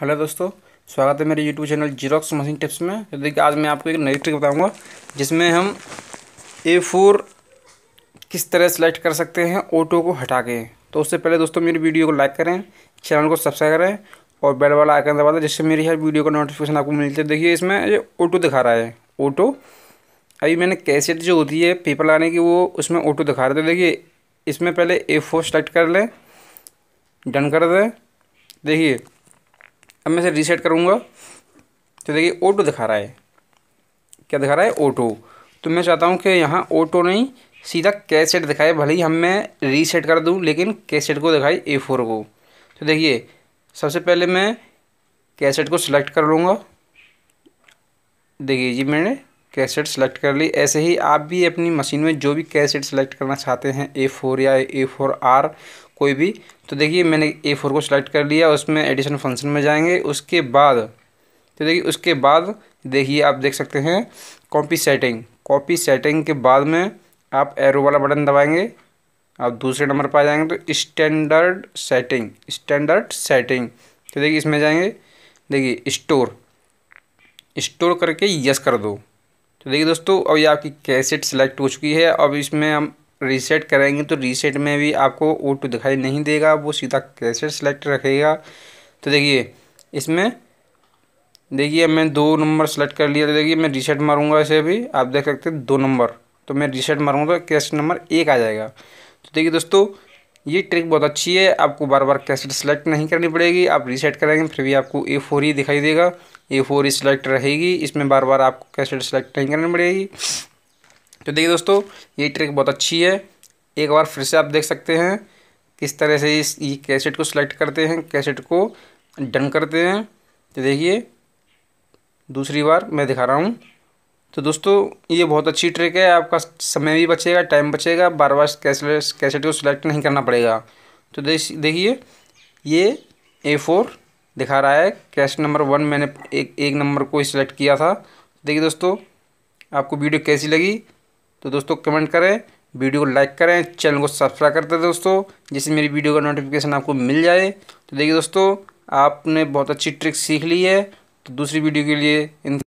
hello दोस्तों स्वागत है मेरे YouTube channel Xerox machine tips में तो देखिए आज मैं आपको एक नई ट्रिक बताऊंगा जिसमें हम ए फोर किस तरह सेलेक्ट कर सकते हैं ऑटो को हटा के तो उससे पहले दोस्तों मेरी वीडियो को लाइक करें चैनल को सब्सक्राइब करें और बेल वाला आइकन दबा दें जिससे मेरी हर वीडियो का नोटिफिकेशन आपको मिलती है देखिए इसमें ये ऑटो दिखा रहा है ऑटो अभी मैंने कैसेट जो होती है पेपर लगाने की वो उसमें ऑटो दिखा रहे थे तो देखिए इसमें पहले ए फोर सेलेक्ट कर लें डन कर दें देखिए अब मैं इसे रीसेट करूँगा तो देखिए ऑटो दिखा रहा है क्या दिखा रहा है ऑटो तो मैं चाहता हूँ कि यहाँ ऑटो नहीं सीधा कैसेट दिखाए भले ही हम मैं रीसेट कर दूँ लेकिन कैसेट को दिखाई ए फोर को तो देखिए सबसे पहले मैं कैसेट को सिलेक्ट कर लूँगा देखिए जी मैंने कैसेट सेलेक्ट कर ली ऐसे ही आप भी अपनी मशीन में जो भी कैसेट सेलेक्ट करना चाहते हैं ए फोर या ए फोर आर कोई भी तो देखिए मैंने ए फोर को सिलेक्ट कर लिया उसमें एडिशन फंक्शन में जाएंगे उसके बाद तो देखिए उसके बाद देखिए आप देख सकते हैं कॉपी सेटिंग कॉपी सेटिंग के बाद में आप एरो वाला बटन दबाएंगे आप दूसरे नंबर पर आ जाएंगे तो स्टैंडर्ड सेटिंग स्टैंडर्ड सेटिंग तो देखिए इसमें जाएंगे देखिए स्टोर स्टोर करके यस कर दो तो देखिए दोस्तों अब ये आपकी कैसेट सेलेक्ट हो चुकी है अब इसमें हम रीसेट करेंगे तो रीसेट में भी आपको ओ टू दिखाई नहीं देगा वो सीधा कैसेट सेलेक्ट रखेगा तो देखिए इसमें देखिए मैं दो नंबर सेलेक्ट कर लिया तो देखिए मैं रीसेट मारूंगा इसे भी आप देख सकते हैं दो नंबर तो मैं रीसेट मारूंगा तो कैसेट नंबर एक आ जाएगा तो देखिए दोस्तों ये ट्रिक बहुत अच्छी है आपको बार बार कैसेट सेलेक्ट नहीं करनी पड़ेगी आप रीसेट करेंगे फिर भी आपको ए फोर ही दिखाई देगा ए फोर ही सिलेक्ट रहेगी इसमें बार बार आपको कैसेट सेलेक्ट नहीं करनी पड़ेगी तो देखिए दोस्तों ये ट्रिक बहुत अच्छी है एक बार फिर से आप देख सकते हैं किस तरह से इस ये कैसेट को सिलेक्ट करते हैं कैसेट को डन करते हैं तो देखिए दूसरी बार मैं दिखा रहा हूँ तो दोस्तों ये बहुत अच्छी ट्रिक है आपका समय भी बचेगा टाइम बचेगा बार बार कैसे कैसेट को सिलेक्ट नहीं करना पड़ेगा तो देखिए ये ए फोर दिखा रहा है कैसेट नंबर वन मैंने एक एक नंबर को ही सिलेक्ट किया था देखिए दोस्तों आपको वीडियो कैसी लगी तो दोस्तों कमेंट करें वीडियो को लाइक करें चैनल को सब्सक्राइब करते हैं दोस्तों जिससे मेरी वीडियो का नोटिफिकेशन आपको मिल जाए तो देखिए दोस्तों आपने बहुत अच्छी ट्रिक सीख ली है तो दूसरी वीडियो के लिए इन